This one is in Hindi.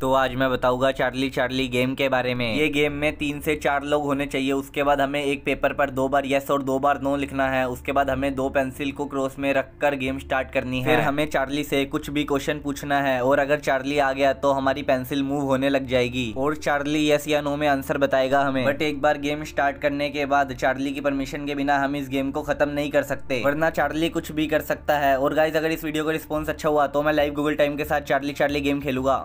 तो आज मैं बताऊंगा चार्ली चार्ली गेम के बारे में ये गेम में तीन से चार लोग होने चाहिए उसके बाद हमें एक पेपर पर दो बार यस और दो बार नो लिखना है उसके बाद हमें दो पेंसिल को क्रॉस में रखकर गेम स्टार्ट करनी है फिर हमें चार्ली से कुछ भी क्वेश्चन पूछना है और अगर चार्ली आ गया तो हमारी पेंसिल मूव होने लग जाएगी और चार्ली यस या नो में आंसर बताएगा हमें बट एक बार गेम स्टार्ट करने के बाद चार्ली की परमिशन के बिना हम इस गेम को खत्म नहीं कर सकते वरना चार्ली कुछ भी कर सकता है और गाइज अगर इस वीडियो का रिस्पॉन्स अच्छा हुआ तो मैं लाइव गूगल टाइम के साथ चार्ली चार्ली गेम खेलूंगा